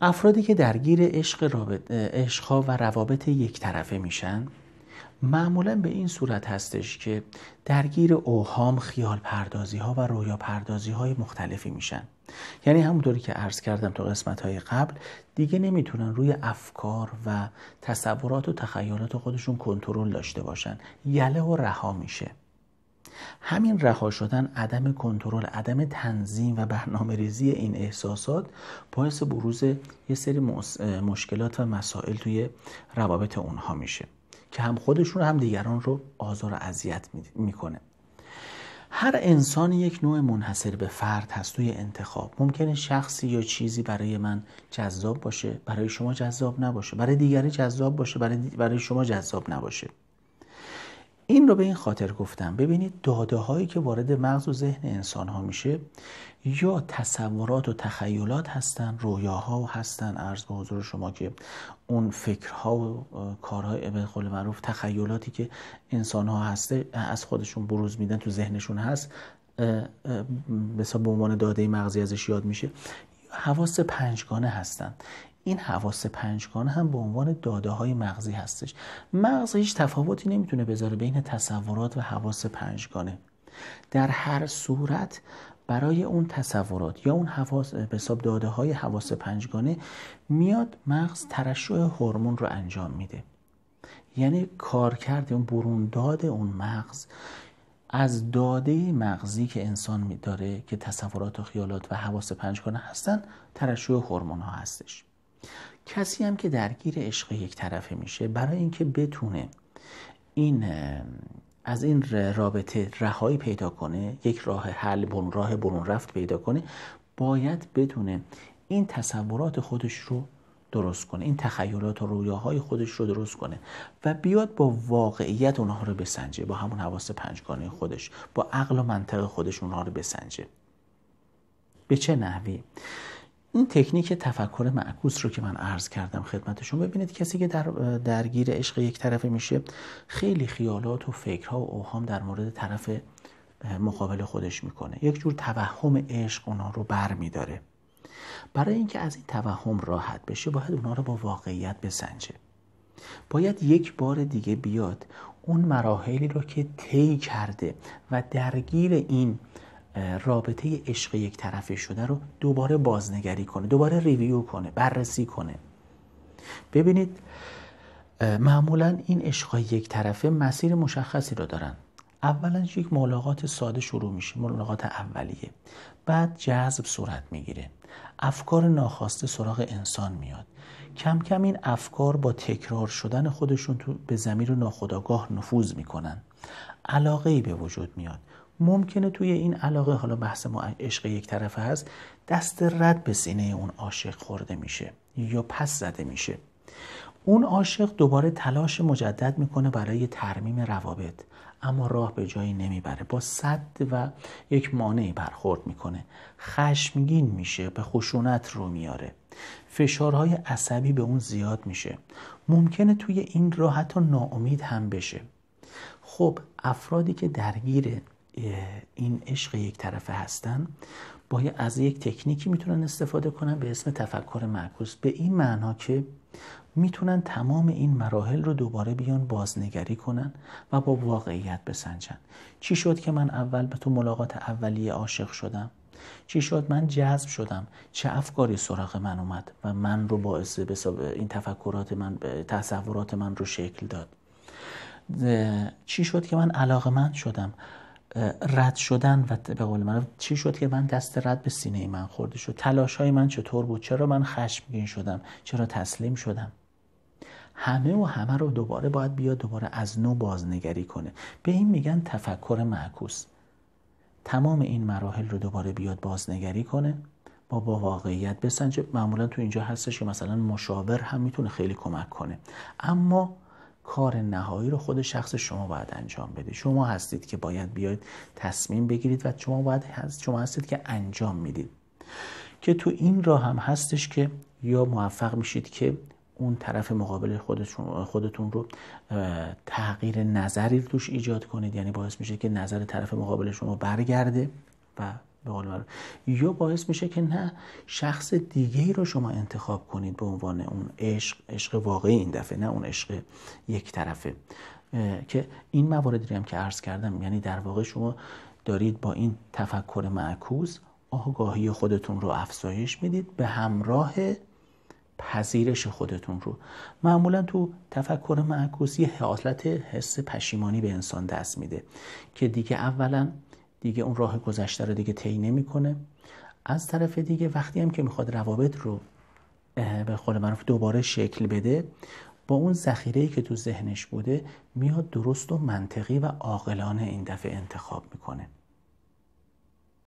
افرادی که درگیر عشق عشقها و روابط یک طرفه میشن معمولا به این صورت هستش که درگیر اوهام خیال پردازی ها و رویا پردازی های مختلفی میشن یعنی همونطوری که عرض کردم تو قسمت های قبل دیگه نمیتونن روی افکار و تصورات و تخیلات خودشون کنترل داشته باشن یله و رها میشه همین رها شدن عدم کنترل عدم تنظیم و برنامه ریزی این احساسات باعث بروز یه سری مشکلات و مسائل توی روابط اونها میشه که هم خودشون هم دیگران رو آزار و اذیت میکنه هر انسان یک نوع منحصر به فرد هست توی انتخاب ممکنه شخصی یا چیزی برای من جذاب باشه برای شما جذاب نباشه برای دیگری جذاب باشه برای, برای شما جذاب نباشه این رو به این خاطر گفتم ببینید داده هایی که وارد مغز و ذهن انسان ها میشه یا تصورات و تخیلات هستن رویاها ها هستن عرض به حضور شما که اون فکرها و کارهای به قول معروف تخیلاتی که انسان ها هسته از خودشون بروز میدن تو ذهنشون هست به عنوان داده مغزی ازش یاد میشه حواس پنجگانه هستن این حواس پنجگانه هم به عنوان داده های مغزی هستش مغز هیچ تفاوتی نمیتونه بذاره بین تصورات و حواس پنجگانه در هر صورت برای اون تصورات یا اون حواس به حساب داده های حواس پنجگانه میاد مغز ترشح هورمون رو انجام میده یعنی کارکرد اون برونداد اون مغز از داده مغزی که انسان می داره که تصورات و خیالات و حواس پنجگانه هستن ترشح هورمون ها هستش کسی هم که درگیر عشق یک طرفه میشه برای اینکه بتونه این از این رابطه رهایی پیدا کنه یک راه حل برون راه برون رفت پیدا کنه باید بتونه این تصورات خودش رو درست کنه این تخیلات و رویاهای خودش رو درست کنه و بیاد با واقعیت اونها رو بسنجه با همون حواس پنجگانه خودش با عقل و منطق خودش اونها رو بسنجه به چه نحوی این تکنیک تفکر معکوس رو که من عرض کردم خدمتشون ببینید کسی که در درگیر عشق یک طرفه میشه خیلی خیالات و فکرها و اوهام در مورد طرف مقابل خودش میکنه یک جور توهم عشق اونا رو بر میداره برای اینکه از این توهم راحت بشه باید اونا رو با واقعیت بسنجه باید یک بار دیگه بیاد اون مراحلی رو که طی کرده و درگیر این رابطه عشق یک طرفه شده رو دوباره بازنگری کنه دوباره ریویو کنه بررسی کنه ببینید معمولا این عشقای یک طرفه مسیر مشخصی رو دارن اولا یک ملاقات ساده شروع میشه ملاقات اولیه بعد جذب صورت میگیره افکار ناخواسته سراغ انسان میاد کم کم این افکار با تکرار شدن خودشون تو به و ناخداگاه نفوذ میکنن علاقه ای به وجود میاد ممکنه توی این علاقه حالا بحث ما عشق یک طرفه هست دست رد به سینه اون عاشق خورده میشه یا پس زده میشه اون عاشق دوباره تلاش مجدد میکنه برای ترمیم روابط اما راه به جایی نمیبره با صد و یک مانعی برخورد میکنه خشمگین میشه به خشونت رو میاره فشارهای عصبی به اون زیاد میشه ممکنه توی این راحت حتی ناامید هم بشه خب افرادی که درگیر این عشق یک طرفه هستن باید از یک تکنیکی میتونن استفاده کنن به اسم تفکر معکوس به این معنا که میتونن تمام این مراحل رو دوباره بیان بازنگری کنن و با واقعیت بسنجن چی شد که من اول به تو ملاقات اولیه عاشق شدم چی شد من جذب شدم چه افکاری سراغ من اومد و من رو باعث این تفکرات من تصورات من رو شکل داد چی شد که من علاقه من شدم رد شدن و به قول من چی شد که من دست رد به سینه من خورده شد تلاش های من چطور بود چرا من خشمگین شدم چرا تسلیم شدم همه و همه رو دوباره باید بیاد دوباره از نو بازنگری کنه به این میگن تفکر معکوس تمام این مراحل رو دوباره بیاد بازنگری کنه با با واقعیت بسنجه معمولا تو اینجا هستش که مثلا مشاور هم میتونه خیلی کمک کنه اما کار نهایی رو خود شخص شما باید انجام بده شما هستید که باید بیاید تصمیم بگیرید و شما باید هست شما هستید که انجام میدید که تو این راه هم هستش که یا موفق میشید که اون طرف مقابل خودتون, خودتون رو تغییر نظری توش ایجاد کنید یعنی باعث میشه که نظر طرف مقابل شما برگرده و به قول یا باعث میشه که نه شخص دیگه ای رو شما انتخاب کنید به عنوان اون عشق عشق واقعی این دفعه نه اون عشق یک طرفه که این مواردی هم که عرض کردم یعنی در واقع شما دارید با این تفکر معکوس آگاهی خودتون رو افزایش میدید به همراه پذیرش خودتون رو معمولا تو تفکر معکوس یه حالت حس پشیمانی به انسان دست میده که دیگه اولا دیگه اون راه گذشته رو دیگه طی نمیکنه از طرف دیگه وقتی هم که میخواد روابط رو به قول معروف دوباره شکل بده با اون ذخیره که تو ذهنش بوده میاد درست و منطقی و عاقلانه این دفعه انتخاب میکنه